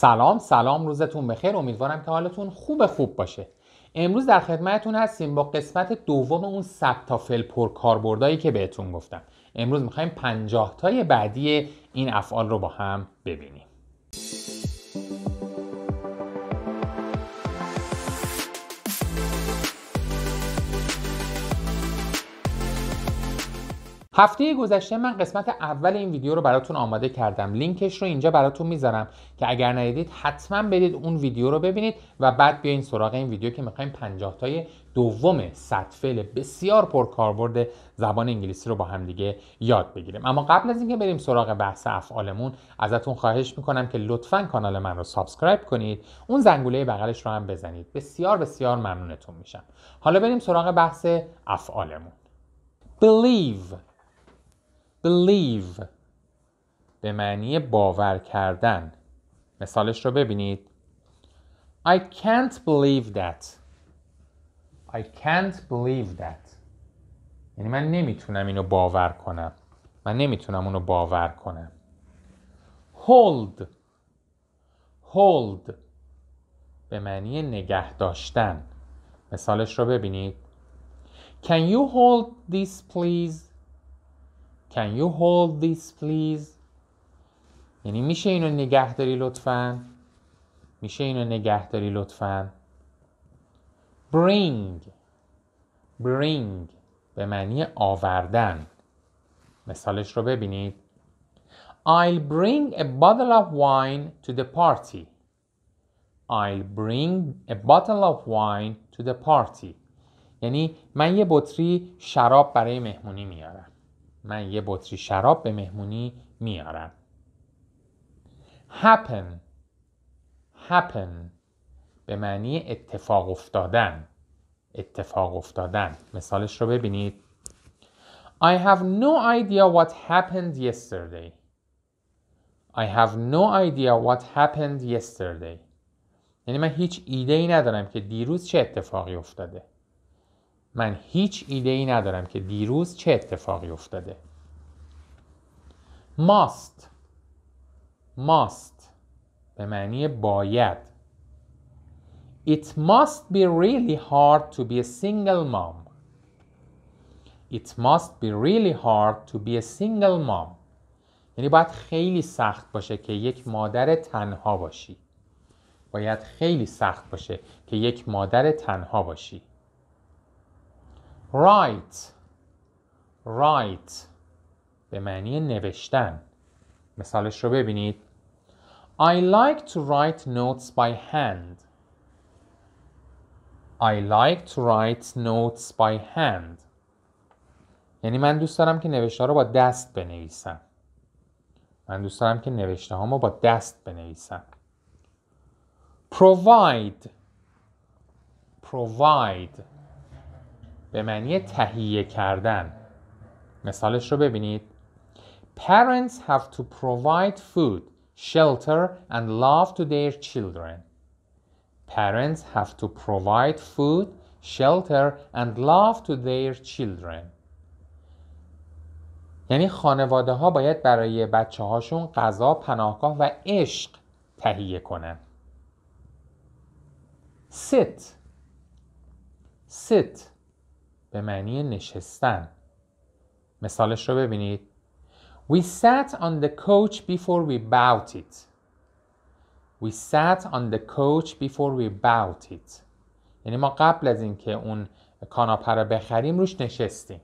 سلام سلام روزتون بخیر امیدوارم که حالتون خوب خوب باشه امروز در خدمتتون هستیم با قسمت دوم اون 100 تا فعل کاربردایی که بهتون گفتم امروز میخوایم 50 تای بعدی این افعال رو با هم ببینیم هفته گذشته من قسمت اول این ویدیو رو براتون آماده کردم لینکش رو اینجا براتون میذارم که اگر ندیدید حتما بدید اون ویدیو رو ببینید و بعد بیاین سراغ این ویدیو که میخوایم پنجاه تای دوم صد فعل بسیار پرکاربرد زبان انگلیسی رو با هم دیگه یاد بگیریم اما قبل از اینکه بریم سراغ بحث افعالمون ازتون خواهش میکنم که لطفا کانال من رو سابسکرایب کنید اون زنگوله بغلش رو هم بزنید بسیار بسیار ممنونتون میشم حالا بریم سراغ بحث افعالمون believe believe به معنی باور کردن مثالش رو ببینید I can't believe that I can't believe that یعنی من نمیتونم اینو باور کنم من نمیتونم اونو باور کنم hold hold به معنی نگه داشتن مثالش رو ببینید Can you hold this please Can you hold this please? یعنی میشه اینو نگه داری لطفا میشه اینو نگه داری لطفا Bring Bring به معنی آوردن مثالش رو ببینید I'll bring a bottle of wine to the party I'll bring a bottle of wine to the party یعنی من یه بطری شراب برای مهمونی میارم من یه بطری شراب به مهمونی میارم happen happen به معنی اتفاق افتادن اتفاق افتادن مثالش رو ببینید I have no idea what happened yesterday I have no idea what happened yesterday یعنی من هیچ ایده ای ندارم که دیروز چه اتفاقی افتاده من هیچ ایده ای ندارم که دیروز چه اتفاقی افتاده ماست ماست به معنی باید It must be really hard to be a single mom It must be really hard to be a single mom یعنی باید خیلی سخت باشه که یک مادر تنها باشی باید خیلی سخت باشه که یک مادر تنها باشی write write به معنی نوشتن مثالش رو ببینید I like to write notes by hand I like to write notes by hand یعنی من دوست دارم که نوشته رو با دست بنویسم من دوست دارم که نوشته ها رو با دست بنویسم provide provide به معنی تهیه کردن مثالش رو ببینید Parents have to provide food, shelter and love to their children. Parents have to provide food, shelter and love to their children. یعنی خانواده ها باید برای بچه هاشون غذا، پناهگاه و عشق تهیه کنن. sit sit به معنی نشستن مثالش رو ببینید We sat on the coach before we bought it We sat on the coach before we bought it یعنی ما قبل از اینکه اون کاناپه رو بخریم روش نشستیم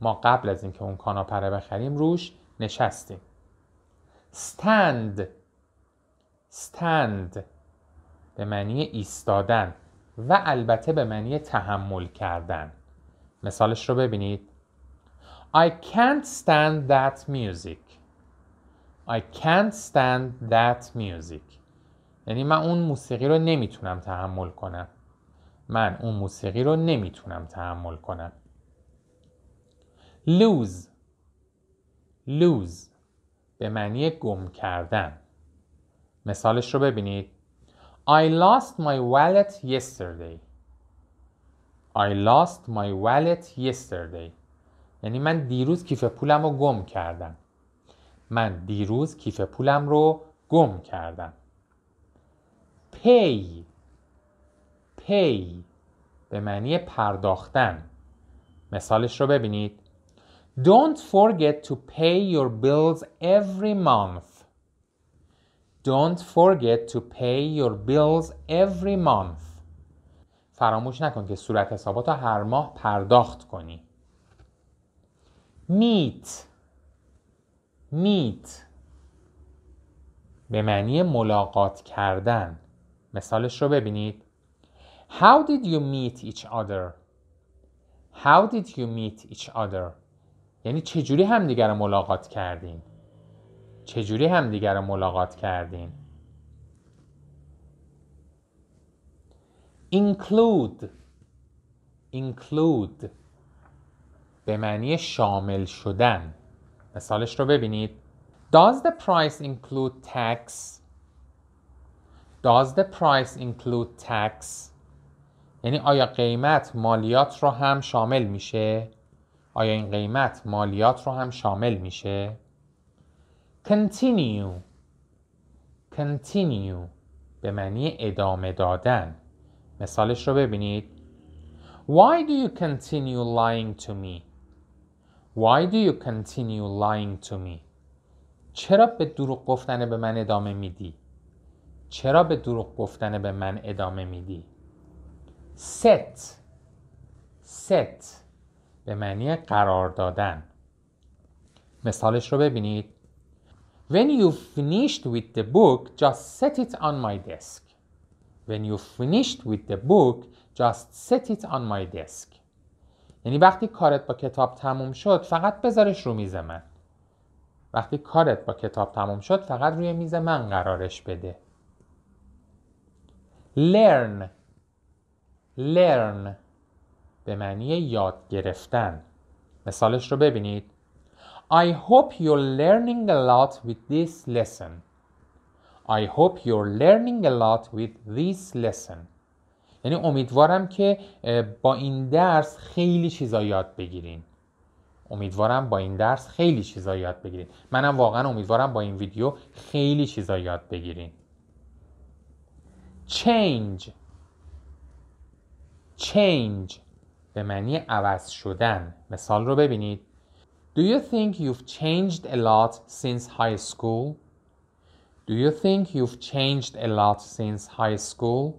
ما قبل از اینکه اون کاناپه رو بخریم روش نشستیم stand stand به معنی ایستادن و البته به معنی تحمل کردن مثالش رو ببینید I can't stand that music I can't stand that music یعنی من اون موسیقی رو نمیتونم تحمل کنم من اون موسیقی رو نمیتونم تحمل کنم lose lose به معنی گم کردن مثالش رو ببینید I lost my wallet yesterday I lost my wallet yesterday یعنی من دیروز کیف پولم رو گم کردم من دیروز کیف پولم رو گم کردم پی پی به معنی پرداختن مثالش رو ببینید Don't forget to pay your bills every month Don't forget to pay your bills every month. فراموش نکن که صورت حسابات رو هر ماه پرداخت کنی. Meet Meet به معنی ملاقات کردن. مثالش رو ببینید. How did you meet each other? How did you meet each other? یعنی چجوری همدیگر رو ملاقات کردین؟ چجوری همدیگر رو ملاقات کردین include include به معنی شامل شدن مثالش رو ببینید Does the price include tax? Does the price include tax? یعنی آیا قیمت مالیات رو هم شامل میشه؟ آیا این قیمت مالیات رو هم شامل میشه؟ continue continue به معنی ادامه دادن مثالش رو ببینید Why do you continue lying to me? Why do you continue lying to me? چرا به دروغ گفتن به من ادامه میدی؟ چرا به دروغ گفتن به من ادامه میدی؟ set set به معنی قرار دادن مثالش رو ببینید When you finished with the book, just set it on my desk. When you finished with the book, just set it on my desk. یعنی وقتی کارت با کتاب تموم شد فقط بذارش رو میز من. وقتی کارت با کتاب تموم شد فقط روی میز من قرارش بده. learn learn به معنی یاد گرفتن مثالش رو ببینید I hope you're learning a lot with this lesson. I hope you're learning a lot with this lesson. یعنی امیدوارم که با این درس خیلی چیزا یاد بگیرین. امیدوارم با این درس خیلی چیزا یاد بگیرین. منم واقعا امیدوارم با این ویدیو خیلی چیزا یاد بگیرین. Change Change به معنی عوض شدن مثال رو ببینید Do you think you've changed a lot since high school? Do you think you've changed a lot since high school?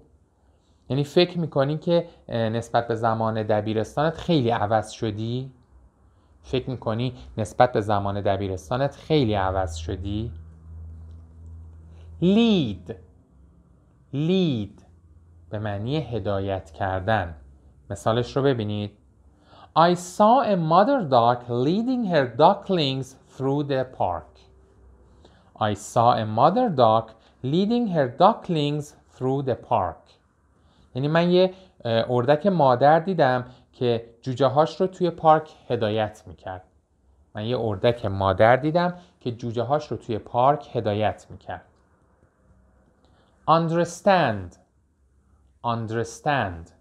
یعنی فکر میکنی که نسبت به زمان دبیرستانت خیلی عوض شدی؟ فکر میکنی نسبت به زمان دبیرستانت خیلی عوض شدی؟ لید لید به معنی هدایت کردن مثالش رو ببینید I saw a mother duck leading her ducklings through the park. I saw a mother duck leading her ducklings through the park. یعنی من یه اردک مادر دیدم که جوجه هاش رو توی پارک هدایت میکرد. من یه اردک مادر دیدم که جوجه هاش رو توی پارک هدایت میکرد. understand understand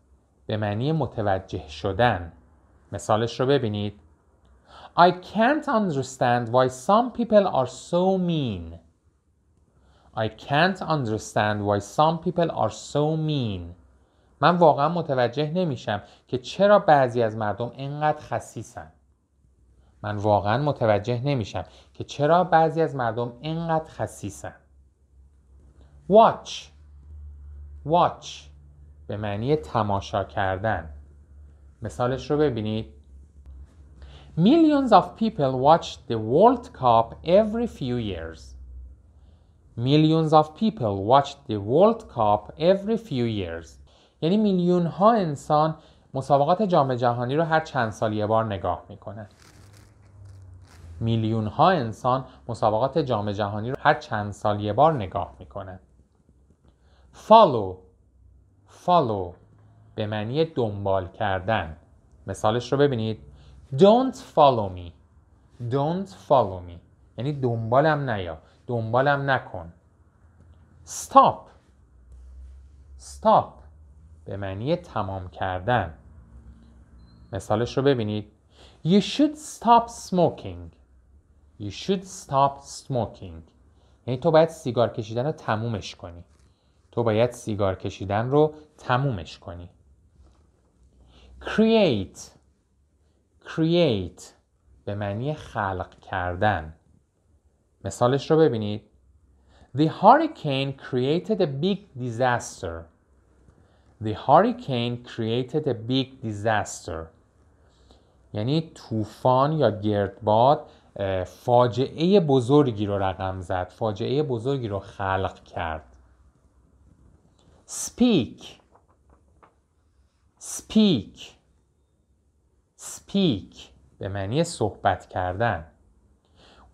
به معنی متوجه شدن مثالش رو ببینید I can't understand why some people are so mean I can't understand why some people are so mean من واقعا متوجه نمیشم که چرا بعضی از مردم اینقدر خسیسن من واقعا متوجه نمیشم که چرا بعضی از مردم اینقدر خسیسن watch watch به معنی تماشا کردن مثالش رو ببینید Millions of people watch the World Cup every few years. Millions of people watch the World Cup every few years. یعنی میلیون ها انسان مسابقات جام جهانی رو هر چند سال یه بار نگاه میکنن. میلیون ها انسان مسابقات جام جهانی رو هر چند سال یه بار نگاه میکنن. follow follow به معنی دنبال کردن مثالش رو ببینید Don't follow me Don't follow me یعنی دنبالم نیا دنبالم نکن Stop Stop به معنی تمام کردن مثالش رو ببینید You should stop smoking You should stop smoking یعنی تو باید سیگار کشیدن رو تمومش کنی تو باید سیگار کشیدن رو تمومش کنی create create به معنی خلق کردن مثالش رو ببینید The hurricane created a big disaster The hurricane created a big disaster یعنی طوفان یا گردباد فاجعه بزرگی رو رقم زد فاجعه بزرگی رو خلق کرد speak speak speak به معنی صحبت کردن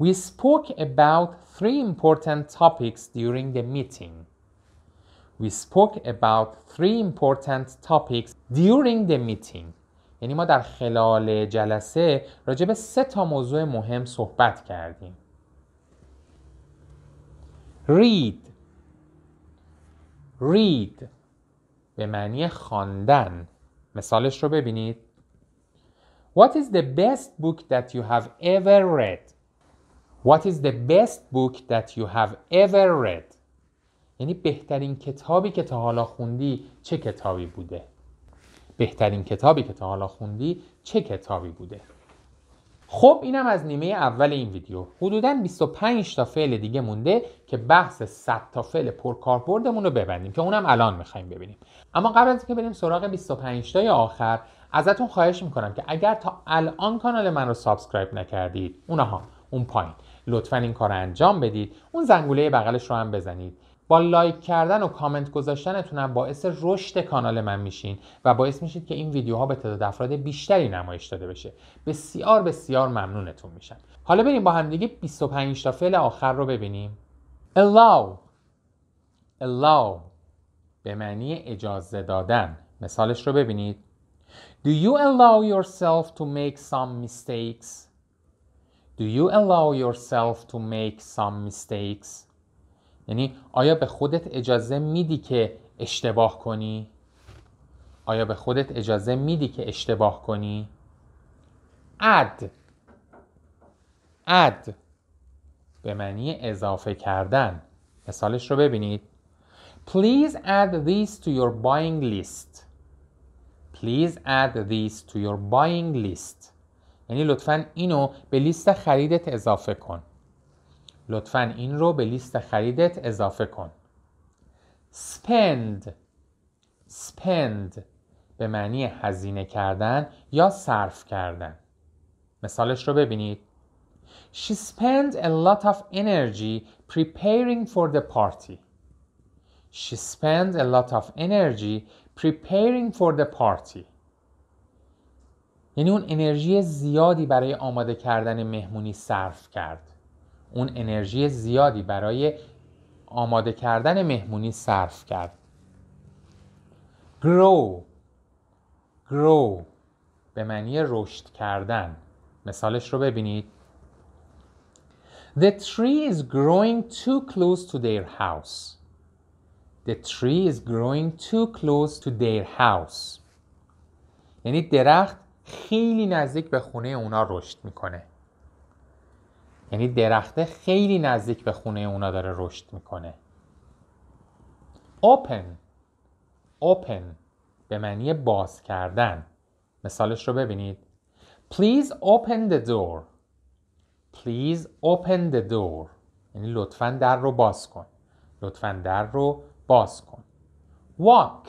We spoke about three important topics during the meeting. We spoke about three important topics during the meeting. یعنی ما در خلال جلسه راجع به سه تا موضوع مهم صحبت کردیم. read read به معنی خواندن مثالش رو ببینید. What is the best book that you have ever read? What is the best book that you have ever read? یعنی بهترین کتابی که تا حالا خوندی چه کتابی بوده؟ بهترین کتابی که تا حالا خوندی چه کتابی بوده؟ خب اینم از نیمه اول این ویدیو حدودا 25 تا فعل دیگه مونده که بحث 100 تا فعل پرکاربردمون رو ببندیم که اونم الان میخوایم ببینیم اما قبل از اینکه بریم سراغ 25 تای آخر ازتون خواهش میکنم که اگر تا الان کانال من رو سابسکرایب نکردید اونها اون پایین لطفا این کار انجام بدید اون زنگوله بغلش رو هم بزنید با لایک کردن و کامنت گذاشتنتونم باعث رشد کانال من میشین و باعث میشید که این ویدیوها به تعداد افراد بیشتری نمایش داده بشه بسیار بسیار ممنونتون میشم حالا بریم با همدیگه 25 تا فعل آخر رو ببینیم allow allow به معنی اجازه دادن مثالش رو ببینید Do you allow yourself to make some mistakes? Do you allow yourself to make some mistakes? یعنی آیا به خودت اجازه میدی که اشتباه کنی؟ آیا به خودت اجازه میدی که اشتباه کنی؟ اد اد به معنی اضافه کردن مثالش رو ببینید Please add this to your buying list Please add this to your buying list یعنی لطفاً اینو به لیست خریدت اضافه کن لطفا این رو به لیست خریدت اضافه کن spend spend به معنی هزینه کردن یا صرف کردن مثالش رو ببینید She spent a lot of energy preparing for the party. She spent a lot of energy preparing for the party. یعنی اون انرژی زیادی برای آماده کردن مهمونی صرف کرد. اون انرژی زیادی برای آماده کردن مهمونی صرف کرد grow grow به معنی رشد کردن مثالش رو ببینید The tree is growing too close to their house The tree is growing too close to their house یعنی درخت خیلی نزدیک به خونه اونا رشد میکنه یعنی درخته خیلی نزدیک به خونه اونا داره رشد میکنه open open به معنی باز کردن مثالش رو ببینید please open the door please open the door یعنی لطفا در رو باز کن لطفا در رو باز کن walk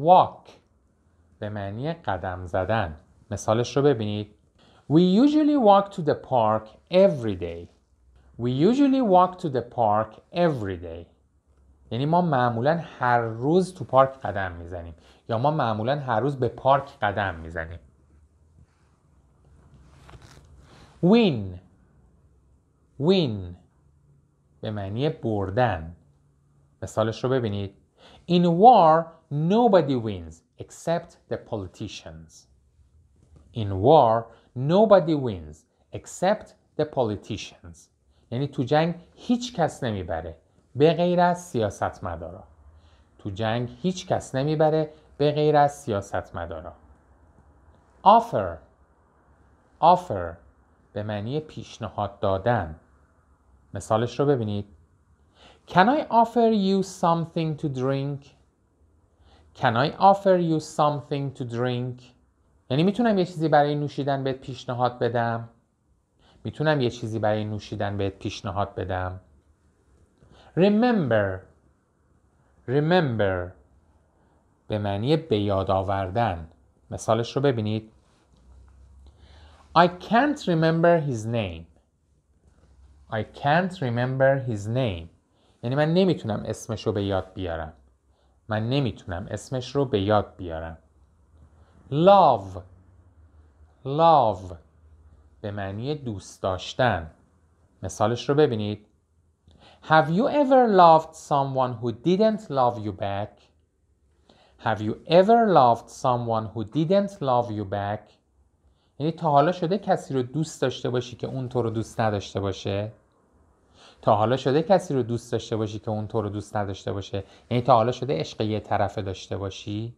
walk به معنی قدم زدن مثالش رو ببینید We usually walk to the park every day. We usually walk to the park every day. یعنی ما معمولا هر روز تو پارک قدم میزنیم یا ما معمولا هر روز به پارک قدم میزنیم. win win به معنی بردن مثالش رو ببینید In war nobody wins except the politicians In war Nobody wins except the politicians یعنی تو جنگ هیچ کس نمیبره به غیر از سیاست مدارا تو جنگ هیچ کس نمیبره به غیر از سیاستمدارا offer offer به معنی پیشنهاد دادن مثالش رو ببینید Can I offer you something to drink? Can I offer you something to drink? یعنی میتونم یه چیزی برای نوشیدن بهت پیشنهاد بدم میتونم یه چیزی برای نوشیدن بهت پیشنهاد بدم remember remember به معنی به یاد آوردن مثالش رو ببینید I can't remember his name I can't remember his name یعنی من نمیتونم اسمش رو به یاد بیارم من نمیتونم اسمش رو به یاد بیارم love love به معنی دوست داشتن مثالش رو ببینید Have you ever loved someone who didn't love you back? Have you ever loved someone who didn't love you back? یعنی تا حالا شده کسی رو دوست داشته باشی که اون تو رو دوست نداشته باشه؟ تا حالا شده کسی رو دوست داشته باشی که اون تو رو دوست نداشته باشه؟ یعنی تا حالا شده عشق یه طرفه داشته باشی؟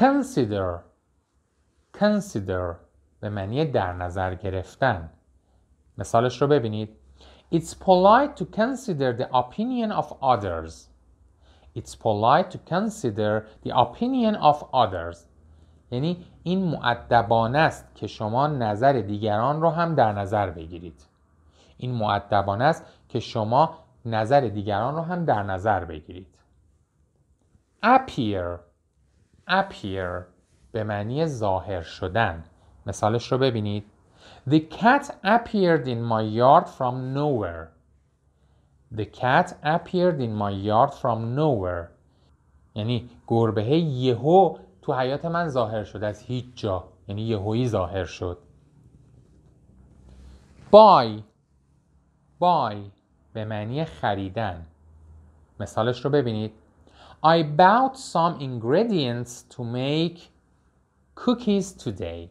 consider consider به معنی در نظر گرفتن مثالش رو ببینید It's polite to consider the opinion of others It's polite to consider the opinion of others یعنی این معدبانه است که شما نظر دیگران رو هم در نظر بگیرید این معدبانه است که شما نظر دیگران رو هم در نظر بگیرید appear appear به معنی ظاهر شدن مثالش رو ببینید The cat appeared in my yard from nowhere The cat appeared in my yard from nowhere یعنی گربه یهو تو حیات من ظاهر شد از هیچ جا یعنی یهویی ظاهر شد بای بای به معنی خریدن مثالش رو ببینید I bought some ingredients to make cookies today.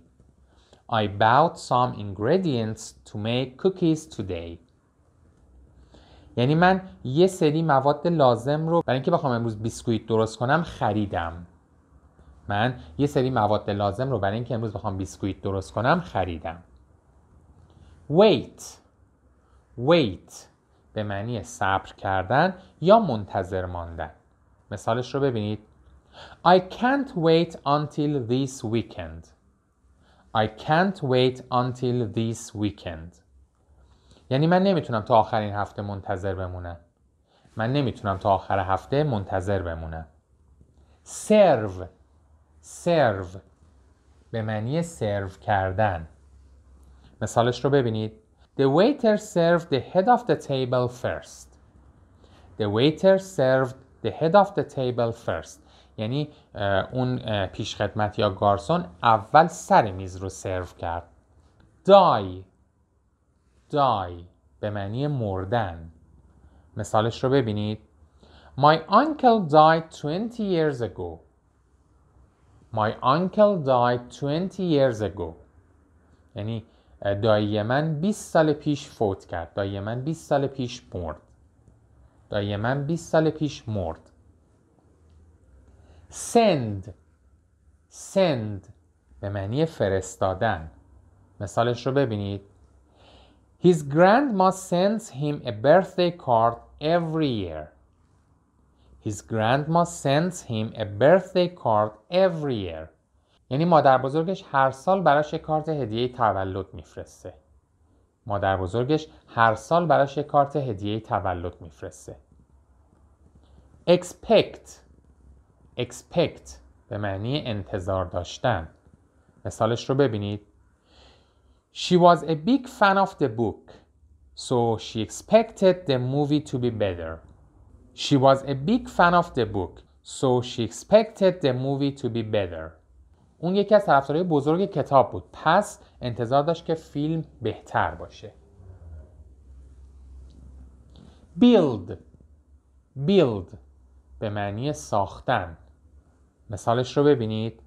I bought some ingredients to make cookies today. یعنی من یه سری مواد لازم رو برای اینکه بخوام امروز بیسکویت درست کنم خریدم. من یه سری مواد لازم رو برای اینکه امروز بخوام بیسکویت درست کنم خریدم. Wait. Wait به معنی صبر کردن یا منتظر ماندن. مثالش رو ببینید I can't wait until this weekend I can't wait until this weekend یعنی من نمیتونم تا آخر این هفته منتظر بمونم من نمیتونم تا آخر هفته منتظر بمونم سرو سرو به معنی سرو کردن مثالش رو ببینید The waiter served the head of the table first The waiter served the head of the table first یعنی اون پیشخدمت یا گارسون اول سر میز رو سرو کرد die die به معنی مردن مثالش رو ببینید My uncle died 20 years ago My uncle died 20 years ago یعنی دایی من 20 سال پیش فوت کرد دایی من 20 سال پیش مرد دایی من 20 سال پیش مرد send send به معنی فرستادن مثالش رو ببینید His grandma sends him a birthday card every year. His grandma sends him a birthday card every year. یعنی مادر بزرگش هر سال براش یه کارت هدیه تولد میفرسته. مادر بزرگش هر سال براش یه کارت هدیه تولد میفرسته. expect expect به معنی انتظار داشتن مثالش رو ببینید She was a big fan of the book so she expected the movie to be better She was a big fan of the book so she expected the movie to be better اون یکی از طرفدارای بزرگ کتاب بود پس انتظار داشت که فیلم بهتر باشه build build به معنی ساختن مثالش رو ببینید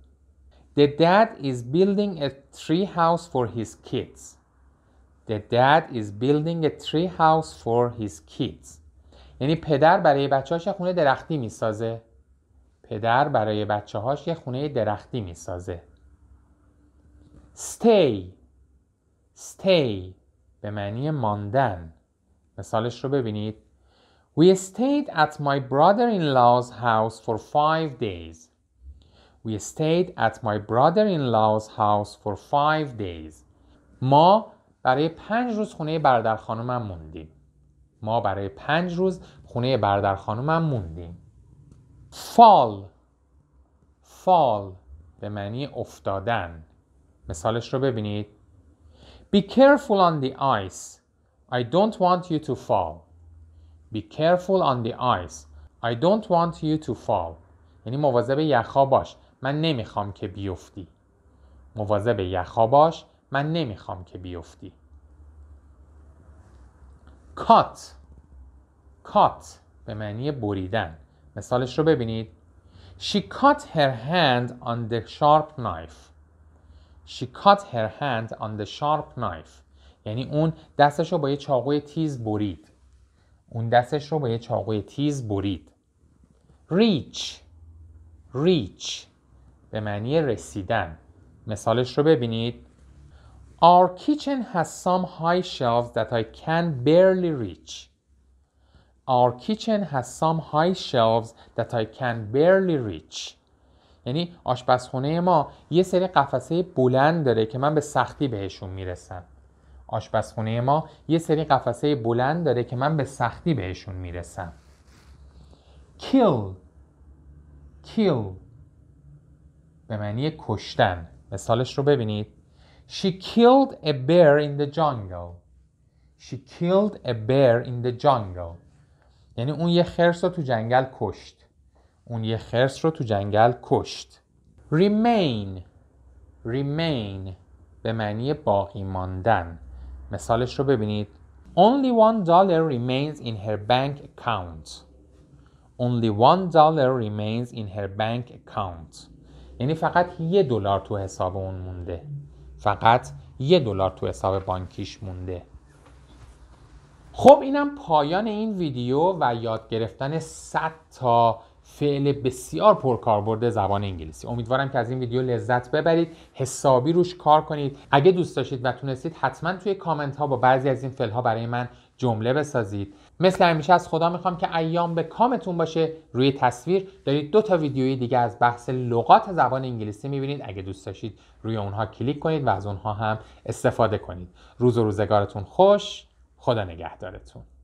The dad is building a tree house for his kids The dad is building a tree house for his kids یعنی پدر برای بچه‌هاش یه خونه درختی می سازه پدر برای بچه هاش یه خونه درختی سازه. stay stay به معنی ماندن مثالش رو ببینید We stayed at my brother in law's house for five days. We stayed at my brother in law's house for five days. ما برای پنج روز خونه برادر خانومم موندیم. ما برای پنج روز خونه برادر خانومم موندیم. fall fall به معنی افتادن. مثالش رو ببینید. Be careful on the ice. I don't want you to fall. Be careful on the ice. I don't want you to fall. یعنی مواظب یخها باش. من نمیخوام که بیفتی. مواظب یخها باش. من نمیخوام که بیفتی. Cut. Cut به معنی بریدن. مثالش رو ببینید. She cut her hand on the sharp knife. She cut her hand on the sharp knife. یعنی اون دستش رو با یه چاقوی تیز برید. اون دستش رو با یه چاقوی تیز برید ریچ ریچ به معنی رسیدن مثالش رو ببینید Our kitchen has some high shelves that I can barely reach. Our kitchen has some high shelves that I can barely reach. یعنی آشپزخونه ما یه سری قفسه بلند داره که من به سختی بهشون میرسم. آشپزخونه ما یه سری قفسه بلند داره که من به سختی بهشون میرسم kill kill به معنی کشتن مثالش رو ببینید She killed a bear in the jungle She killed a bear in the jungle یعنی اون یه خرس رو تو جنگل کشت اون یه خرس رو تو جنگل کشت Remain Remain به معنی باقی ماندن مثالش رو ببینید Only one dollar remains in her bank account Only one dollar remains in her bank account یعنی فقط یه دلار تو حساب اون مونده فقط یه دلار تو حساب بانکیش مونده خب اینم پایان این ویدیو و یاد گرفتن 100 تا فعل بسیار پرکاربرد زبان انگلیسی امیدوارم که از این ویدیو لذت ببرید حسابی روش کار کنید اگه دوست داشتید و تونستید حتما توی کامنت ها با بعضی از این فعل ها برای من جمله بسازید مثل همیشه از خدا میخوام که ایام به کامتون باشه روی تصویر دارید دو تا ویدیوی دیگه از بحث لغات زبان انگلیسی میبینید اگه دوست داشتید روی اونها کلیک کنید و از اونها هم استفاده کنید روز و روزگارتون خوش خدا نگهدارتون